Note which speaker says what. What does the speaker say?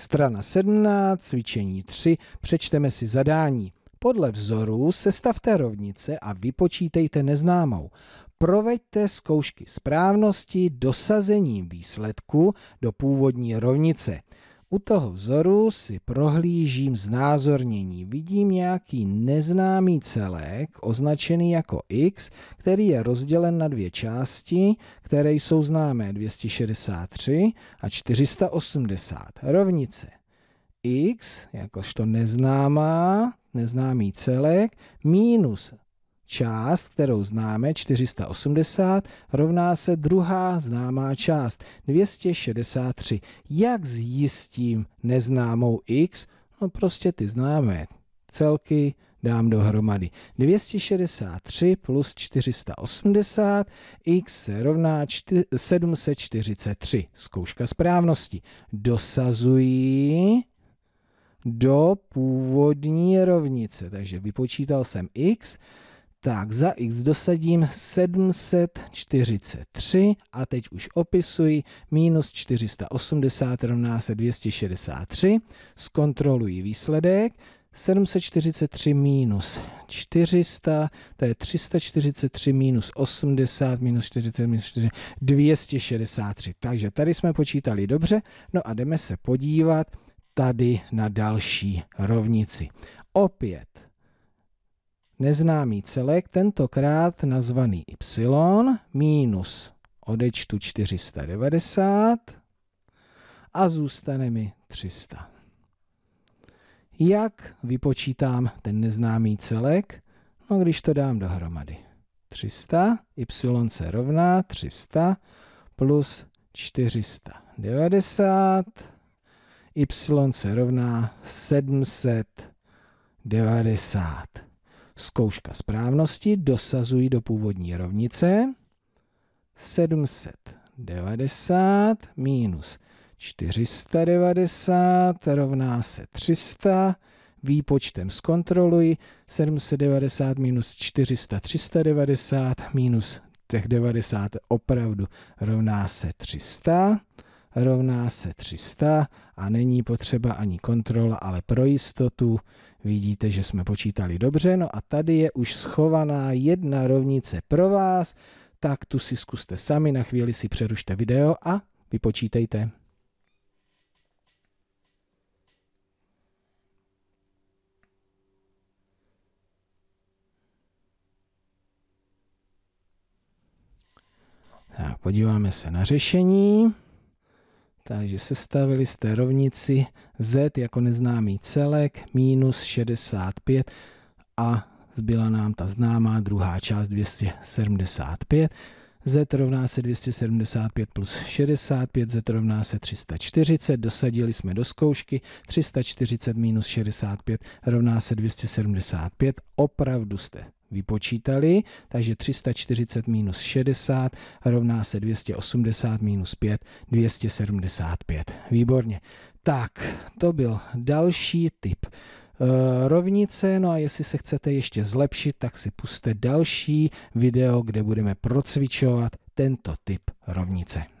Speaker 1: Strana 17, cvičení 3, přečteme si zadání. Podle vzoru sestavte rovnice a vypočítejte neznámou. Proveďte zkoušky správnosti dosazením výsledku do původní rovnice. U toho vzoru si prohlížím znázornění. Vidím nějaký neznámý celek, označený jako x, který je rozdělen na dvě části, které jsou známé 263 a 480. Rovnice x, jakožto neznámá, neznámý celek, minus část, kterou známe, 480, rovná se druhá známá část, 263. Jak zjistím neznámou x? No prostě ty známé celky dám dohromady. 263 plus 480 x se rovná 743. Zkouška správnosti. Dosazuji do původní rovnice. Takže vypočítal jsem x, tak za x dosadím 743 a teď už opisuji, minus 480 rovná se 263, zkontroluji výsledek, 743 minus 400, to je 343 minus 80 minus 40 minus 4, 263. Takže tady jsme počítali dobře, no a jdeme se podívat tady na další rovnici. Opět neznámý celek, tentokrát nazvaný y, minus odečtu 490 a zůstane mi 300. Jak vypočítám ten neznámý celek? No, když to dám dohromady. 300, y se rovná 300 plus 490, y se rovná 790. Zkouška správnosti dosazují do původní rovnice. 790 minus 490 rovná se 300. Výpočtem zkontroluji 790 minus 400, 390 minus těch 90 opravdu rovná se 300 rovná se 300 a není potřeba ani kontrola, ale pro jistotu vidíte, že jsme počítali dobře. No a tady je už schovaná jedna rovnice pro vás, tak tu si zkuste sami, na chvíli si přerušte video a vypočítejte. Tak, podíváme se na řešení. Takže sestavili jste rovnici z jako neznámý celek minus 65 a zbyla nám ta známá druhá část 275. Z rovná se 275 plus 65, Z rovná se 340, dosadili jsme do zkoušky, 340 minus 65 rovná se 275, opravdu jste vypočítali, takže 340 minus 60 rovná se 280 minus 5, 275. Výborně. Tak, to byl další typ eh, rovnice. No a jestli se chcete ještě zlepšit, tak si puste další video, kde budeme procvičovat tento typ rovnice.